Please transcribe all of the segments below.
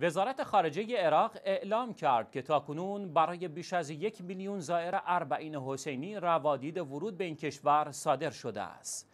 وزارت خارجه عراق اعلام کرد که تاکنون برای بیش از یک میلیون زائر اربعین حسینی روادید ورود به این کشور صادر شده است.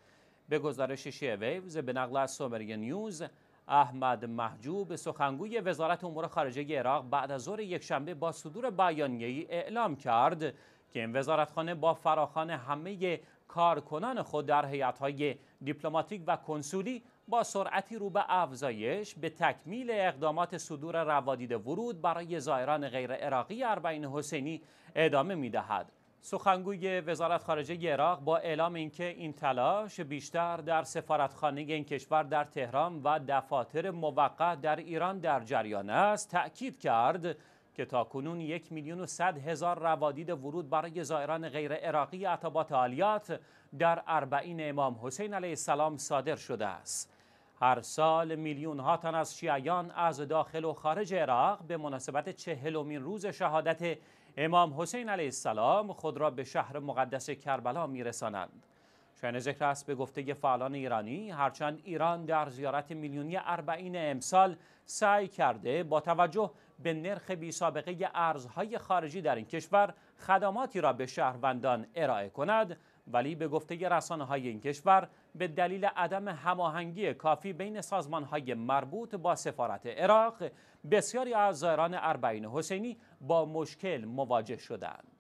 به گزارش شیعه ویوز به نقل از سومری نیوز، احمد محجوب سخنگوی وزارت امور خارجه عراق بعد از ظهر یکشنبه با صدور بیانیه‌ای اعلام کرد که این وزارتخانه با فراخان همه کارکنان خود در هیئت‌های دیپلماتیک و کنسولی با سرعتی رو به افزایش به تکمیل اقدامات صدور روادید ورود برای زائران غیر عراقی اربعین حسینی ادامه میدهد. سخنگوی وزارت خارجه عراق با اعلام اینکه این تلاش بیشتر در سفارتخانه این کشور در تهران و دفاتر موقت در ایران در جریان است تأکید کرد که تا کنون یک میلیون و صد هزار روادید ورود برای زائران غیر عراقی عطبات عالیات در اربعین امام حسین علیه السلام صادر شده است. هر سال میلیون ها تن از شیعیان از داخل و خارج عراق به مناسبت چهلمین روز شهادت امام حسین علیه السلام خود را به شهر مقدس کربلا میرسانند. شاید ذکر است به گفته فعالان ایرانی هرچند ایران در زیارت میلیونی اربعین امسال سعی کرده با توجه به نرخ بی سابقه ارزهای خارجی در این کشور خدماتی را به شهروندان ارائه کند ولی به گفته رسانه های این کشور به دلیل عدم هماهنگی کافی بین سازمان های مربوط با سفارت عراق بسیاری از زائران اربعین حسینی با مشکل مواجه شدند